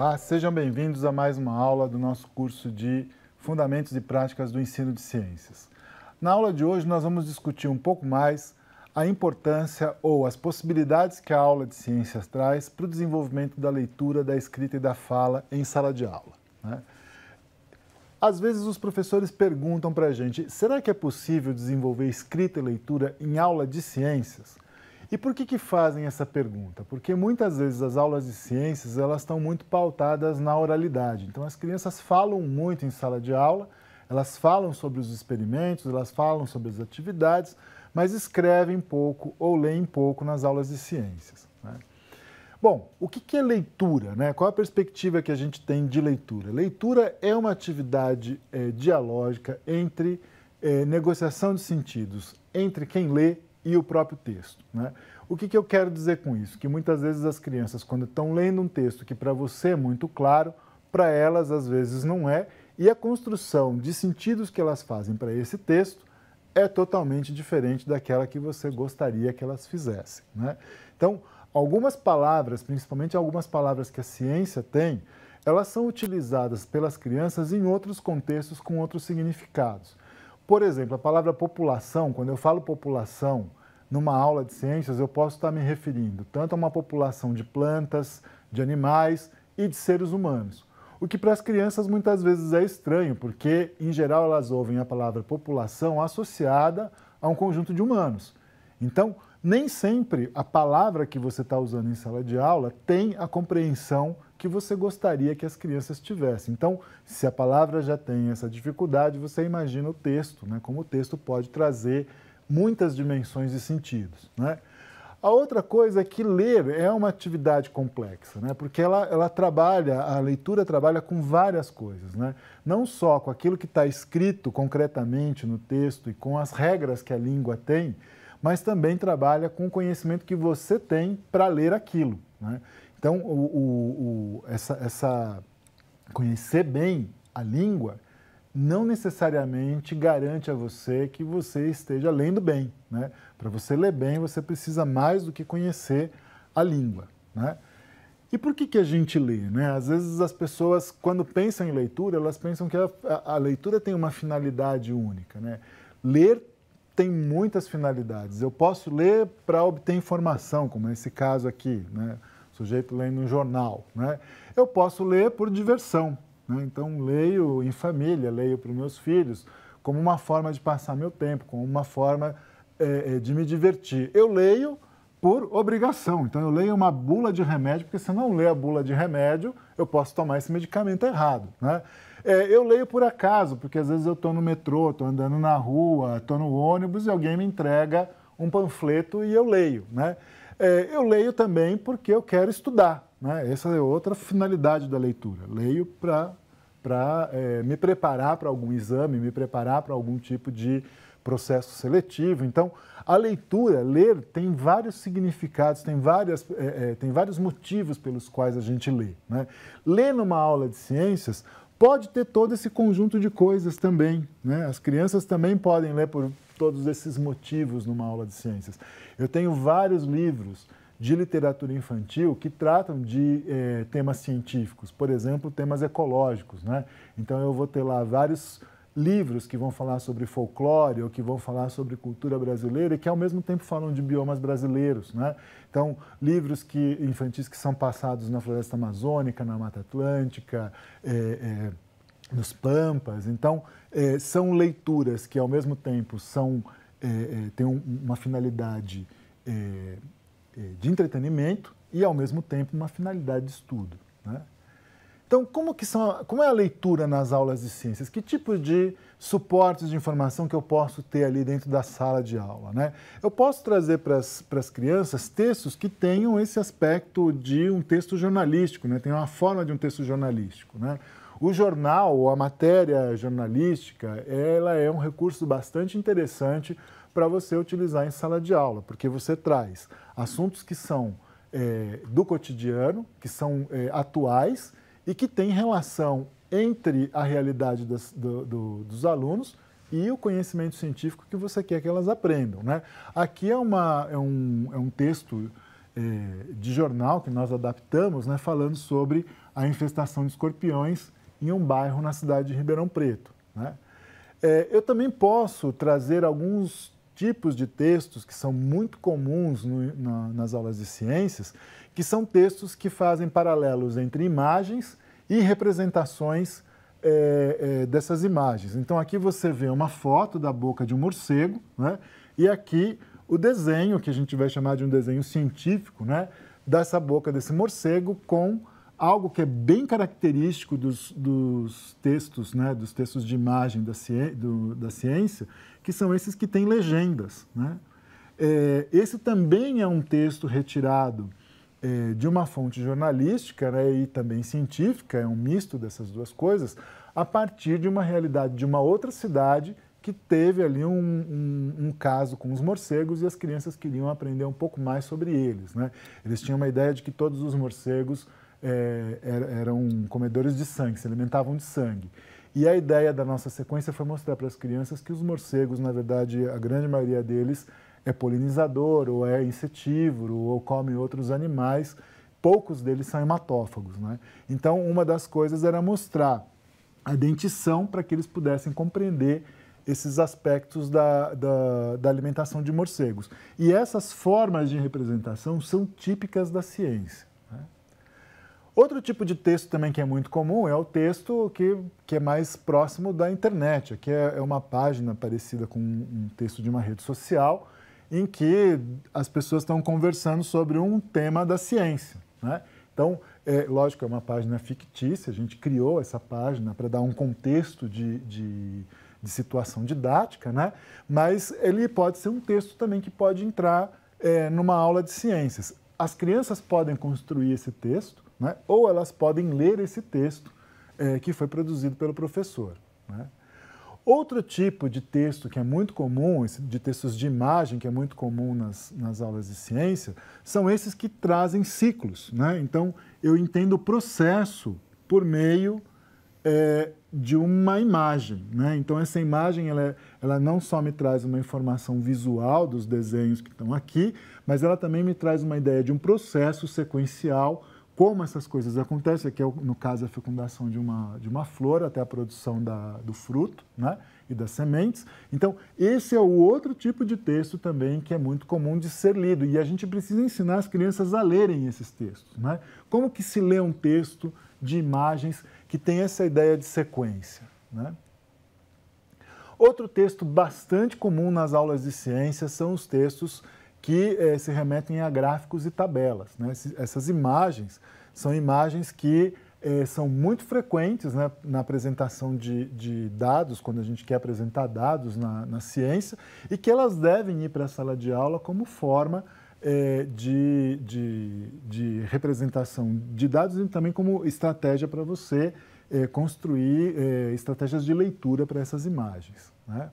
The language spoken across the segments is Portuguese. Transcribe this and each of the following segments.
Olá, sejam bem-vindos a mais uma aula do nosso curso de Fundamentos e Práticas do Ensino de Ciências. Na aula de hoje, nós vamos discutir um pouco mais a importância ou as possibilidades que a aula de ciências traz para o desenvolvimento da leitura, da escrita e da fala em sala de aula. Né? Às vezes os professores perguntam para a gente: será que é possível desenvolver escrita e leitura em aula de ciências? E por que, que fazem essa pergunta? Porque muitas vezes as aulas de ciências elas estão muito pautadas na oralidade. Então as crianças falam muito em sala de aula, elas falam sobre os experimentos, elas falam sobre as atividades, mas escrevem pouco ou leem pouco nas aulas de ciências. Né? Bom, o que, que é leitura? Né? Qual a perspectiva que a gente tem de leitura? Leitura é uma atividade é, dialógica entre é, negociação de sentidos entre quem lê e o próprio texto. Né? O que, que eu quero dizer com isso? Que muitas vezes as crianças, quando estão lendo um texto que para você é muito claro, para elas às vezes não é, e a construção de sentidos que elas fazem para esse texto é totalmente diferente daquela que você gostaria que elas fizessem. Né? Então, algumas palavras, principalmente algumas palavras que a ciência tem, elas são utilizadas pelas crianças em outros contextos com outros significados. Por exemplo, a palavra população, quando eu falo população numa aula de ciências, eu posso estar me referindo tanto a uma população de plantas, de animais e de seres humanos. O que para as crianças muitas vezes é estranho, porque em geral elas ouvem a palavra população associada a um conjunto de humanos. Então, nem sempre a palavra que você está usando em sala de aula tem a compreensão que você gostaria que as crianças tivessem. Então, se a palavra já tem essa dificuldade, você imagina o texto, né? como o texto pode trazer muitas dimensões e sentidos. Né? A outra coisa é que ler é uma atividade complexa, né? porque ela, ela trabalha, a leitura trabalha com várias coisas, né? não só com aquilo que está escrito concretamente no texto e com as regras que a língua tem, mas também trabalha com o conhecimento que você tem para ler aquilo. Né? Então, o, o, o, essa, essa conhecer bem a língua não necessariamente garante a você que você esteja lendo bem. Né? Para você ler bem, você precisa mais do que conhecer a língua. Né? E por que, que a gente lê? Né? Às vezes as pessoas, quando pensam em leitura, elas pensam que a, a, a leitura tem uma finalidade única. Né? Ler tem muitas finalidades. Eu posso ler para obter informação, como nesse caso aqui, né? O sujeito lendo um jornal. Né? Eu posso ler por diversão. Né? Então, leio em família, leio para os meus filhos, como uma forma de passar meu tempo, como uma forma é, de me divertir. Eu leio por obrigação. Então, eu leio uma bula de remédio, porque se eu não ler a bula de remédio, eu posso tomar esse medicamento errado. Né? É, eu leio por acaso, porque às vezes eu estou no metrô, estou andando na rua, estou no ônibus e alguém me entrega um panfleto e eu leio. Né? É, eu leio também porque eu quero estudar. Né? Essa é outra finalidade da leitura. Leio para é, me preparar para algum exame, me preparar para algum tipo de processo seletivo. Então, a leitura, ler, tem vários significados, tem, várias, é, é, tem vários motivos pelos quais a gente lê. Né? Ler numa aula de ciências pode ter todo esse conjunto de coisas também. Né? As crianças também podem ler por todos esses motivos numa aula de ciências. Eu tenho vários livros de literatura infantil que tratam de eh, temas científicos, por exemplo, temas ecológicos. Né? Então, eu vou ter lá vários livros que vão falar sobre folclore ou que vão falar sobre cultura brasileira e que ao mesmo tempo falam de biomas brasileiros, né? Então, livros que infantis que são passados na floresta amazônica, na Mata Atlântica, é, é, nos Pampas. Então, é, são leituras que ao mesmo tempo são é, têm um, uma finalidade eh, de entretenimento e, ao mesmo tempo, uma finalidade de estudo. Né? Então, como, que são, como é a leitura nas aulas de ciências? Que tipo de suportes de informação que eu posso ter ali dentro da sala de aula? Né? Eu posso trazer para as crianças textos que tenham esse aspecto de um texto jornalístico, né? tem uma forma de um texto jornalístico. Né? O jornal, a matéria jornalística, ela é um recurso bastante interessante para você utilizar em sala de aula, porque você traz assuntos que são é, do cotidiano, que são é, atuais e que têm relação entre a realidade das, do, do, dos alunos e o conhecimento científico que você quer que elas aprendam. Né? Aqui é, uma, é, um, é um texto é, de jornal que nós adaptamos, né, falando sobre a infestação de escorpiões em um bairro na cidade de Ribeirão Preto. Né? É, eu também posso trazer alguns tipos de textos que são muito comuns no, na, nas aulas de ciências, que são textos que fazem paralelos entre imagens e representações é, é, dessas imagens. Então aqui você vê uma foto da boca de um morcego, né? e aqui o desenho, que a gente vai chamar de um desenho científico, né? dessa boca desse morcego com algo que é bem característico dos, dos textos, né, dos textos de imagem da, ciência, do, da ciência que são esses que têm legendas. Né? É, esse também é um texto retirado é, de uma fonte jornalística né, e também científica, é um misto dessas duas coisas, a partir de uma realidade de uma outra cidade que teve ali um, um, um, caso com os morcegos e as crianças queriam aprender um pouco mais sobre eles. Né? Eles tinham uma ideia de que todos os morcegos é, eram comedores de sangue, se alimentavam de sangue. E a ideia da nossa sequência foi mostrar para as crianças que os morcegos, na verdade, a grande maioria deles é polinizador, ou é insetívoro, ou come outros animais. Poucos deles são hematófagos. Né? Então, uma das coisas era mostrar a dentição para que eles pudessem compreender esses aspectos da, da, da, alimentação de morcegos. E essas formas de representação são típicas da ciência. Outro tipo de texto também que é muito comum é o texto que, que é mais próximo da internet, que é, é uma página parecida com um texto de uma rede social, em que as pessoas estão conversando sobre um tema da ciência. Né? Então, é, lógico, é uma página fictícia, a gente criou essa página para dar um contexto de, de, de, situação didática, né? mas ele pode ser um texto também que pode entrar é, numa aula de ciências. As crianças podem construir esse texto né? ou elas podem ler esse texto é, que foi produzido pelo professor. Né? Outro tipo de texto que é muito comum, de textos de imagem que é muito comum nas, nas aulas de ciência, são esses que trazem ciclos. Né? Então, eu entendo o processo por meio é, de uma imagem. Né? Então, essa imagem ela, é, ela não só me traz uma informação visual dos desenhos que estão aqui, mas ela também me traz uma ideia de um processo sequencial como essas coisas acontecem, que é, no caso, a fecundação de uma, de uma flor até a produção da, do fruto né, e das sementes. Então, esse é o outro tipo de texto também que é muito comum de ser lido. E a gente precisa ensinar as crianças a lerem esses textos. Né? Como que se lê um texto de imagens que tem essa ideia de sequência? Né? Outro texto bastante comum nas aulas de ciência são os textos que eh, se remetem a gráficos e tabelas. Né? Essas imagens são imagens que eh, são muito frequentes né, na apresentação de, de, dados, quando a gente quer apresentar dados na, na ciência, e que elas devem ir para a sala de aula como forma eh, de, de, de, representação de dados e também como estratégia para você construir estratégias de leitura para essas imagens. Né?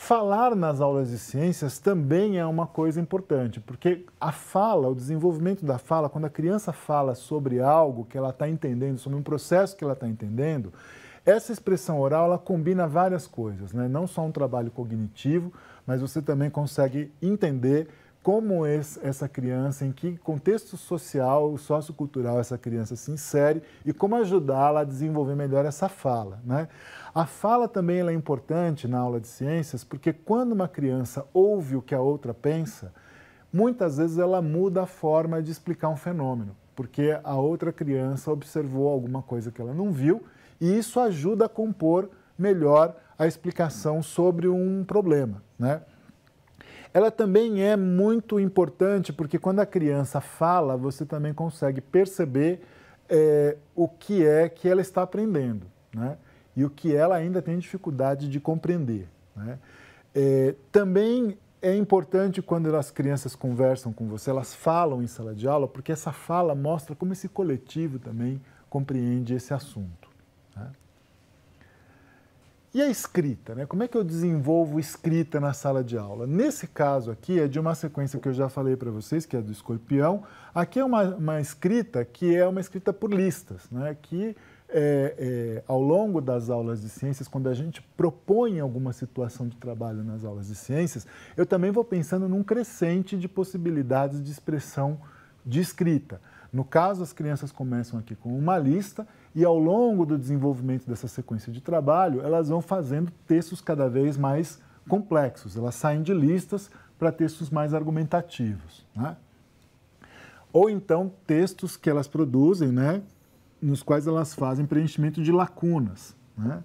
Falar nas aulas de ciências também é uma coisa importante, porque a fala, o desenvolvimento da fala, quando a criança fala sobre algo que ela está entendendo, sobre um processo que ela está entendendo, essa expressão oral ela combina várias coisas, né? não só um trabalho cognitivo, mas você também consegue entender como essa criança, em que contexto social, sociocultural essa criança se insere e como ajudá-la a desenvolver melhor essa fala. Né? A fala também é importante na aula de ciências, porque quando uma criança ouve o que a outra pensa, muitas vezes ela muda a forma de explicar um fenômeno, porque a outra criança observou alguma coisa que ela não viu e isso ajuda a compor melhor a explicação sobre um problema. Né? Ela também é muito importante porque quando a criança fala, você também consegue perceber é, o que é que ela está aprendendo, né? E o que ela ainda tem dificuldade de compreender, né? É, também é importante quando as crianças conversam com você, elas falam em sala de aula, porque essa fala mostra como esse coletivo também compreende esse assunto. E a escrita, né? Como é que eu desenvolvo escrita na sala de aula? Nesse caso aqui é de uma sequência que eu já falei para vocês, que é do escorpião. Aqui é uma, uma, escrita que é uma escrita por listas, né? Que é, é, ao longo das aulas de ciências, quando a gente propõe alguma situação de trabalho nas aulas de ciências, eu também vou pensando num crescente de possibilidades de expressão de escrita. No caso, as crianças começam aqui com uma lista e ao longo do desenvolvimento dessa sequência de trabalho, elas vão fazendo textos cada vez mais complexos, elas saem de listas para textos mais argumentativos. Né? Ou então textos que elas produzem, né, nos quais elas fazem preenchimento de lacunas. Né?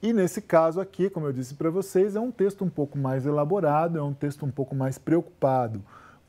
E nesse caso aqui, como eu disse para vocês, é um texto um pouco mais elaborado, é um texto um pouco mais preocupado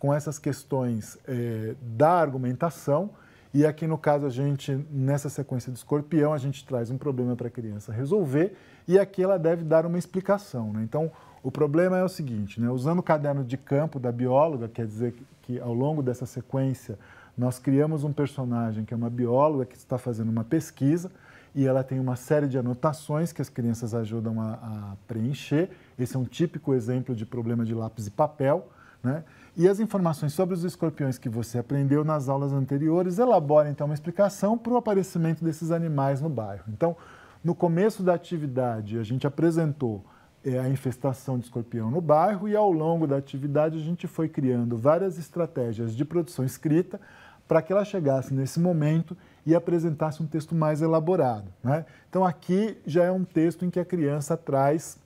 com essas questões é, da argumentação. E aqui no caso, a gente, nessa sequência do escorpião, a gente traz um problema para a criança resolver e aqui ela deve dar uma explicação. Né? Então, o problema é o seguinte: né? usando o caderno de campo da bióloga, quer dizer que ao longo dessa sequência nós criamos um personagem que é uma bióloga que está fazendo uma pesquisa e ela tem uma série de anotações que as crianças ajudam a, a preencher. Esse é um típico exemplo de problema de lápis e papel. Né? E as informações sobre os escorpiões que você aprendeu nas aulas anteriores elabora então uma explicação para o aparecimento desses animais no bairro. Então, no começo da atividade, a gente apresentou é, a infestação de escorpião no bairro e ao longo da atividade a gente foi criando várias estratégias de produção escrita para que ela chegasse nesse momento e apresentasse um texto mais elaborado. Né? Então, aqui já é um texto em que a criança traz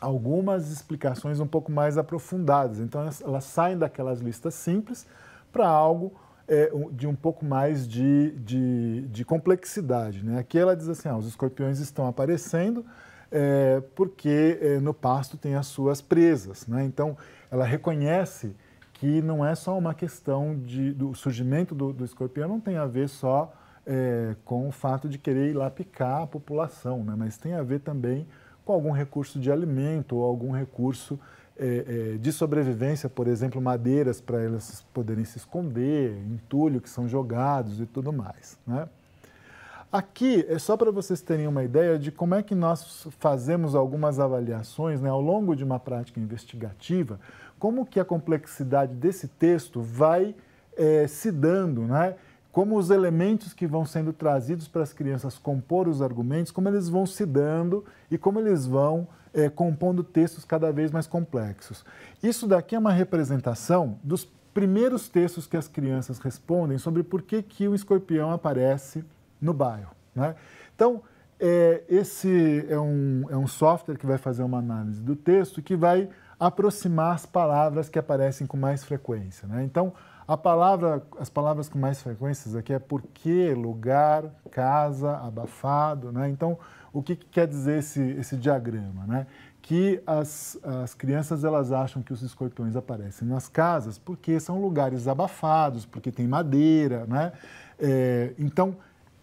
algumas explicações um pouco mais aprofundadas. Então, elas, saem daquelas listas simples para algo é, de um pouco mais de, de, de complexidade. Né? Aqui ela diz assim: ah, os escorpiões estão aparecendo é, porque é, no pasto tem as suas presas. Né? Então, ela reconhece que não é só uma questão de, do surgimento do, do escorpião, não tem a ver só é, com o fato de querer ir lá picar a população, né? mas tem a ver também com algum recurso de alimento ou algum recurso é, é, de sobrevivência, por exemplo, madeiras para elas poderem se esconder, entulho que são jogados e tudo mais. Né? Aqui é só para vocês terem uma ideia de como é que nós fazemos algumas avaliações né, ao longo de uma prática investigativa, como que a complexidade desse texto vai é, se dando, né? como os elementos que vão sendo trazidos para as crianças compor os argumentos, como eles vão se dando e como eles vão é, compondo textos cada vez mais complexos. Isso daqui é uma representação dos primeiros textos que as crianças respondem sobre por que, que o escorpião aparece no bairro. Né? Então, é, esse é um, é um software que vai fazer uma análise do texto que vai aproximar as palavras que aparecem com mais frequência. Né? Então, a palavra, as palavras com mais frequências aqui é porquê, lugar, casa, abafado. Né? Então, o que, que, quer dizer esse, esse diagrama? Né? Que as, as crianças elas acham que os escorpiões aparecem nas casas porque são lugares abafados, porque tem madeira. Né? É, então,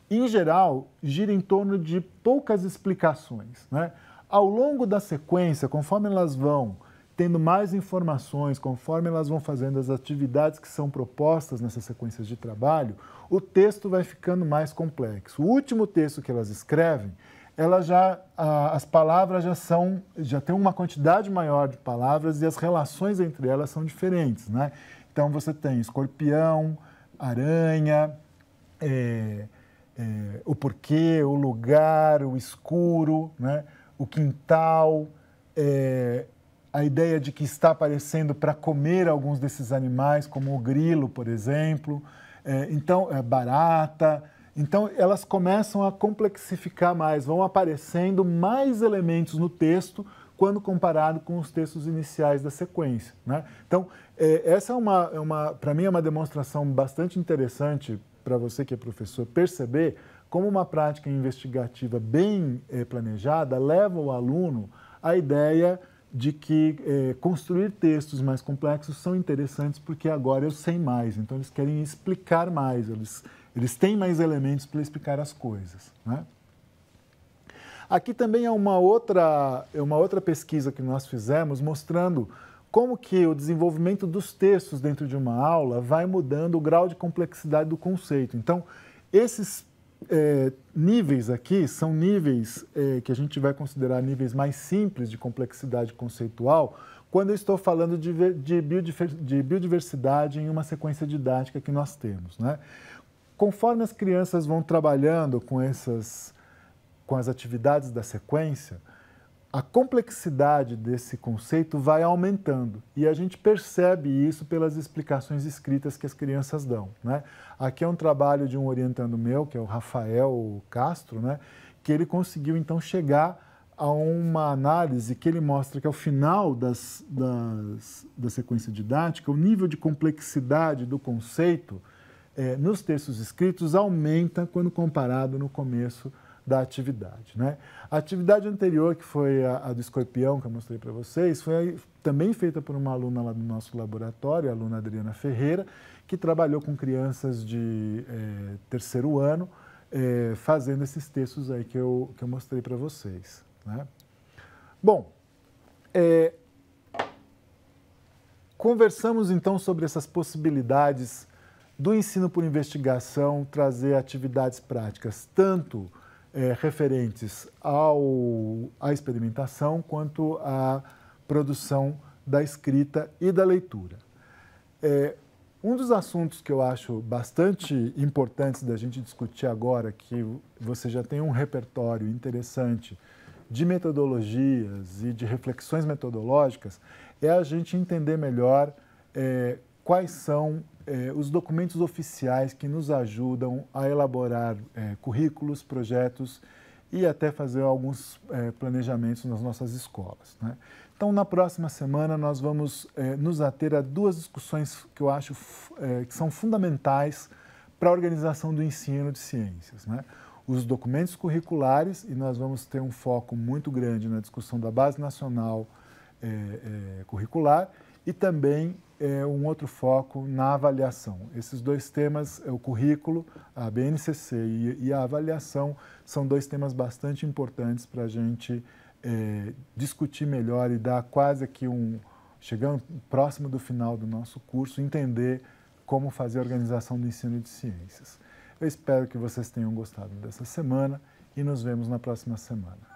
em geral, gira em torno de poucas explicações. Né? Ao longo da sequência, conforme elas vão tendo mais informações, conforme elas vão fazendo as atividades que são propostas nessas sequências de trabalho, o texto vai ficando mais complexo. O último texto que elas escrevem, elas já, as palavras já são, já tem uma quantidade maior de palavras e as relações entre elas são diferentes, né? Então você tem escorpião, aranha, é, é, o porquê, o lugar, o escuro, né? o quintal, é, a ideia de que está aparecendo para comer alguns desses animais, como o grilo, por exemplo, é, então é barata. Então elas começam a complexificar mais, vão aparecendo mais elementos no texto quando comparado com os textos iniciais da sequência. Né? Então é, essa é uma, é uma para mim é uma demonstração bastante interessante para você que é professor perceber como uma prática investigativa bem eh, planejada leva o aluno à ideia de que eh, construir textos mais complexos são interessantes porque agora eu sei mais, então eles querem explicar mais, eles, eles têm mais elementos para explicar as coisas. Né? Aqui também é uma outra, é uma outra pesquisa que nós fizemos mostrando como que o desenvolvimento dos textos dentro de uma aula vai mudando o grau de complexidade do conceito. Então, esses é, níveis aqui são níveis é, que a gente vai considerar níveis mais simples de complexidade conceitual quando eu estou falando de, de, de biodiversidade em uma sequência didática que nós temos. Né? Conforme as crianças vão trabalhando com essas com as atividades da sequência, a complexidade desse conceito vai aumentando e a gente percebe isso pelas explicações escritas que as crianças dão. Né? Aqui é um trabalho de um orientando meu, que é o Rafael Castro, né? que ele conseguiu então chegar a uma análise que ele mostra que ao final das, das da sequência didática, o nível de complexidade do conceito é, nos textos escritos aumenta quando comparado no começo da atividade. Né? A atividade anterior, que foi a, a do escorpião, que eu mostrei para vocês, foi também feita por uma aluna lá do nosso laboratório, a aluna Adriana Ferreira, que trabalhou com crianças de é, terceiro ano, é, fazendo esses textos aí que eu, que eu mostrei para vocês. Né? Bom, é, conversamos então sobre essas possibilidades do ensino por investigação trazer atividades práticas, tanto é, referentes ao, à experimentação quanto à produção da escrita e da leitura. É, um dos assuntos que eu acho bastante importantes da gente discutir agora, que você já tem um repertório interessante de metodologias e de reflexões metodológicas, é a gente entender melhor é, quais são é, os documentos oficiais que nos ajudam a elaborar é, currículos, projetos e até fazer alguns é, planejamentos nas nossas escolas. Né? Então, na próxima semana, nós vamos nos ater a duas discussões que eu acho que são fundamentais para a organização do ensino de ciências. Né? Os documentos curriculares, e nós vamos ter um foco muito grande na discussão da base nacional curricular e também é, um outro foco na avaliação. Esses dois temas, é o currículo, a BNCC e, e a avaliação, são dois temas bastante importantes para a gente é, discutir melhor e dar quase aqui um, chegando próximo do final do nosso curso, entender como fazer a organização do ensino de ciências. Eu espero que vocês tenham gostado dessa semana e nos vemos na próxima semana.